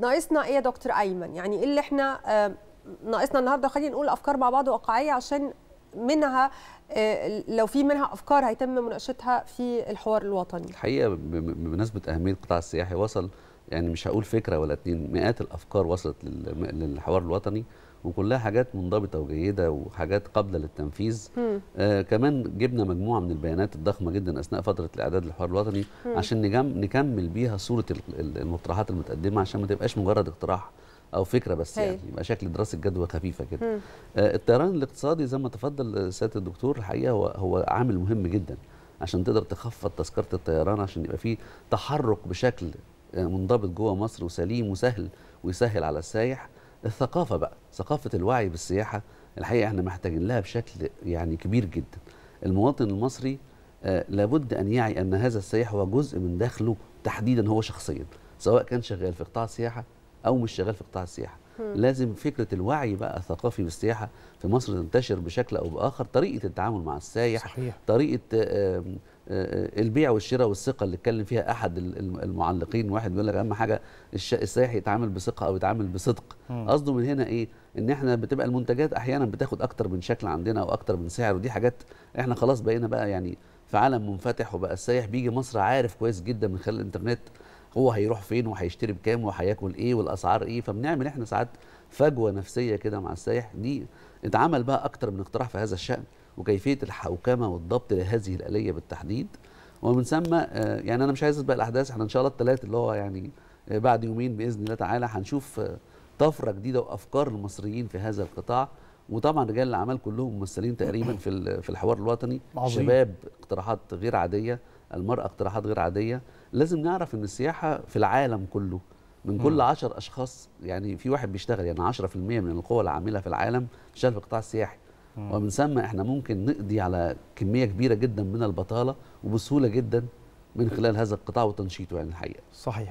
ناقصنا ايه يا دكتور ايمن يعني ايه اللي احنا آه، ناقصنا النهارده خلينا نقول افكار مع بعض واقعيه عشان منها آه، لو في منها افكار هيتم مناقشتها في الحوار الوطني الحقيقه بمناسبه اهميه القطاع السياحي وصل يعني مش هقول فكره ولا اتنين مئات الافكار وصلت للحوار الوطني وكلها حاجات منضبطه وجيده وحاجات قابله للتنفيذ آه كمان جبنا مجموعه من البيانات الضخمه جدا اثناء فتره الاعداد للحوار الوطني مم. عشان نكمل بيها صوره المقترحات المتقدمه عشان ما تبقاش مجرد اقتراح او فكره بس هي. يعني يبقى شكل دراسه جدوى خفيفه كده آه الطيران الاقتصادي زي ما تفضل سياده الدكتور الحقيقه هو هو عامل مهم جدا عشان تقدر تخفض تذكره الطيران عشان يبقى في تحرك بشكل منضبط جوه مصر وسليم وسهل ويسهل على السايح الثقافه بقى ثقافه الوعي بالسياحه الحقيقه احنا محتاجين لها بشكل يعني كبير جدا المواطن المصري آه، لابد ان يعي ان هذا السياح هو جزء من دخله تحديدا هو شخصيا سواء كان شغال في قطاع السياحه او مش شغال في قطاع السياحه م. لازم فكره الوعي بقى الثقافي بالسياحه في مصر تنتشر بشكل او باخر طريقه التعامل مع السائح صحيح. طريقه آه، البيع والشراء والثقه اللي اتكلم فيها احد المعلقين واحد بيقول لك اهم حاجه السائح يتعامل بثقه او يتعامل بصدق قصده من هنا ايه ان احنا بتبقى المنتجات احيانا بتاخد اكتر من شكل عندنا او اكتر من سعر ودي حاجات احنا خلاص بقينا بقى يعني في عالم منفتح وبقى السائح بيجي مصر عارف كويس جدا من خلال الانترنت هو هيروح فين وهيشتري بكام وهياكل ايه والاسعار ايه فبنعمل احنا ساعات فجوه نفسيه كده مع السائح دي اتعمل بقى اكتر من اقتراح في هذا الشان وكيفيه الحوكمه والضبط لهذه الاليه بالتحديد ومن ثم آه، يعني انا مش عايز اسبق الاحداث احنا ان شاء الله الثلاث اللي هو يعني آه، بعد يومين باذن الله تعالى هنشوف آه، طفره جديده وافكار المصريين في هذا القطاع وطبعا رجال الاعمال كلهم ممثلين تقريبا في في الحوار الوطني عظيم. شباب اقتراحات غير عاديه المراه اقتراحات غير عاديه لازم نعرف ان السياحه في العالم كله من كل 10 اشخاص يعني في واحد بيشتغل يعني 10% من القوى العامله في العالم شغال في القطاع السياحي ومن ثم احنا ممكن نقضي على كميه كبيره جدا من البطاله وبسهوله جدا من خلال هذا القطاع وتنشيطه يعني الحقيقه صحيح